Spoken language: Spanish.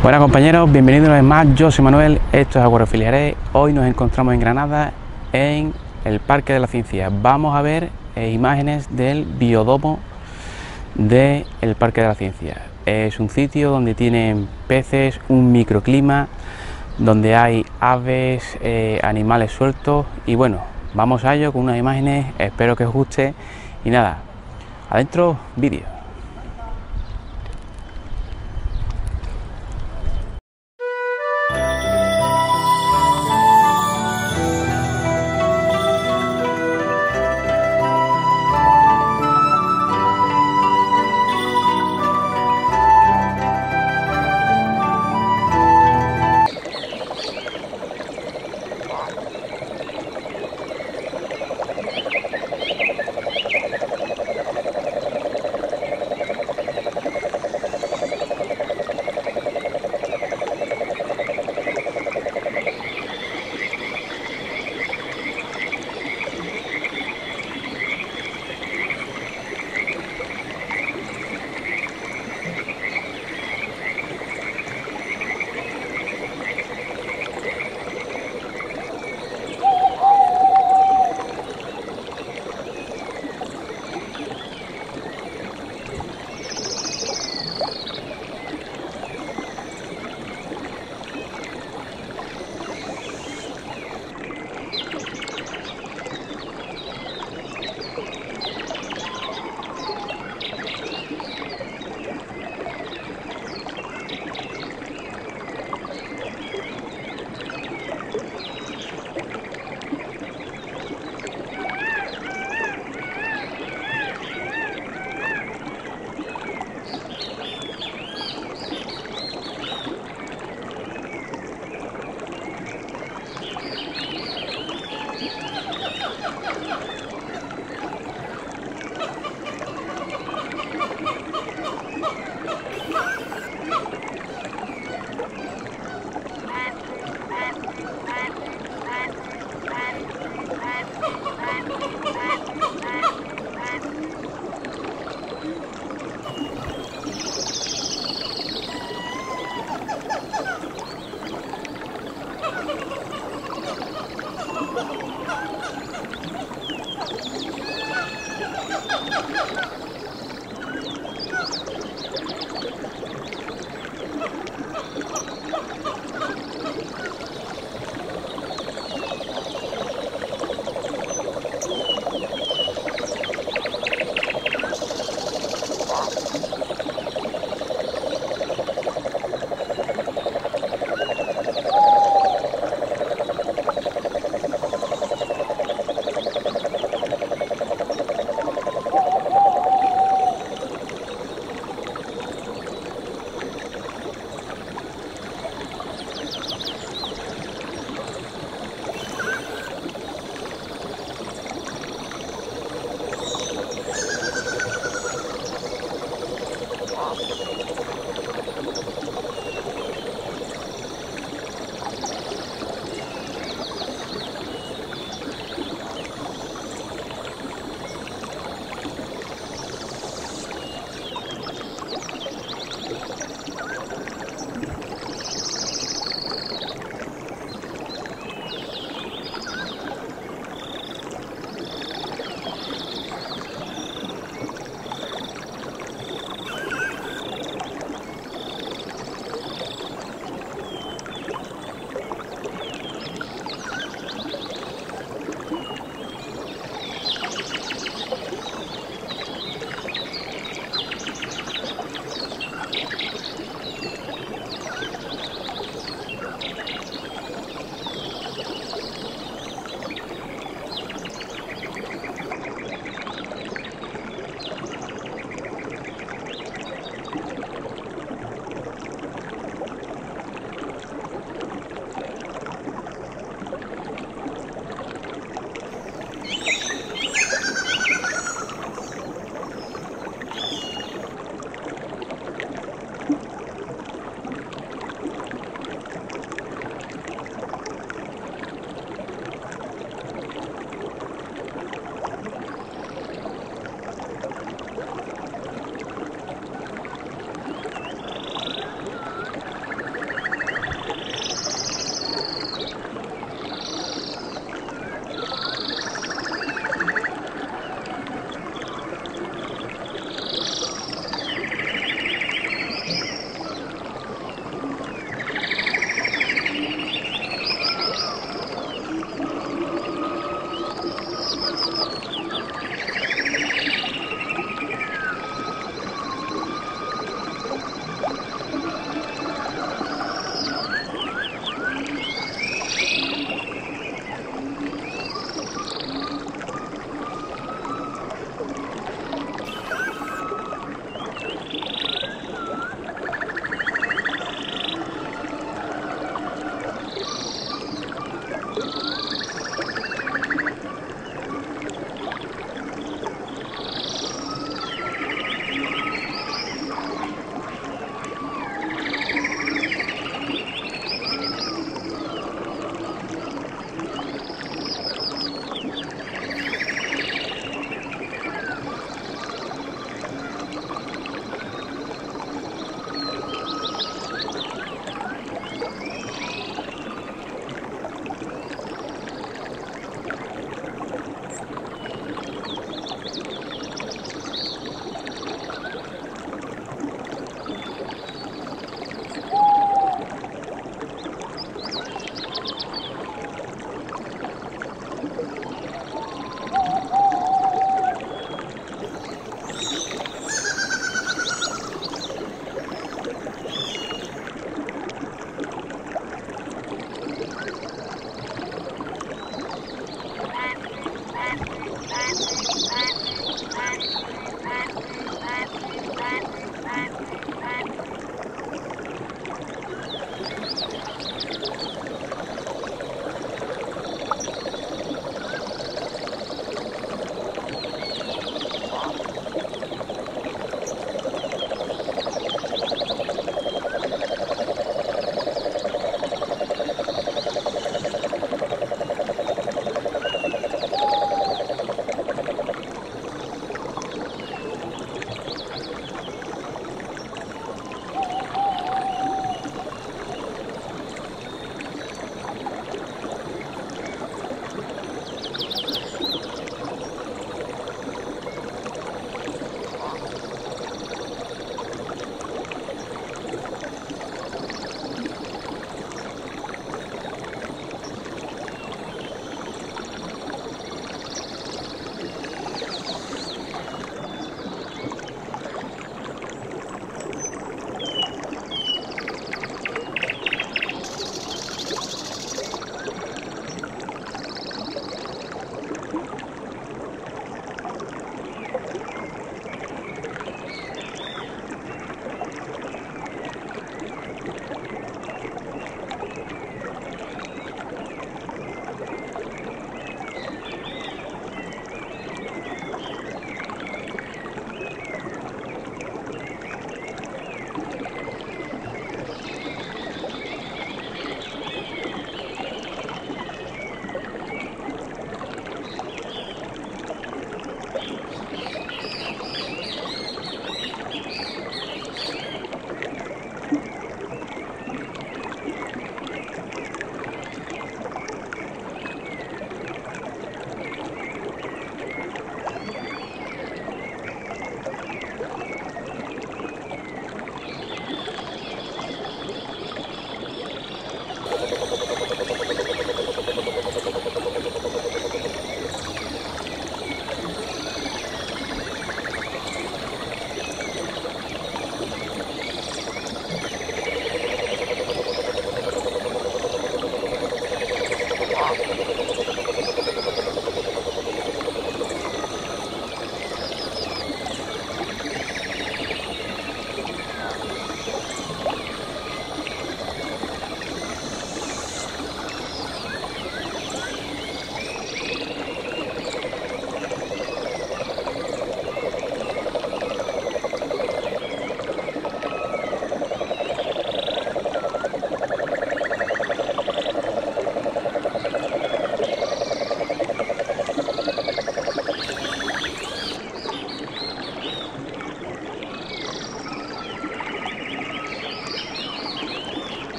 Buenas compañeros, bienvenidos una vez más, yo soy Manuel, esto es Aguarofiliaré, hoy nos encontramos en Granada, en el Parque de la Ciencia. Vamos a ver eh, imágenes del biodomo del el Parque de la Ciencia. Es un sitio donde tienen peces, un microclima, donde hay aves, eh, animales sueltos y bueno, vamos a ello con unas imágenes, espero que os guste y nada, adentro vídeo.